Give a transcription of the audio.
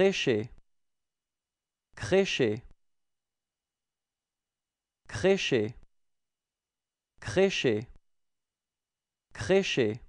Crécher. Crécher. Créchez. Créchez. Crécher.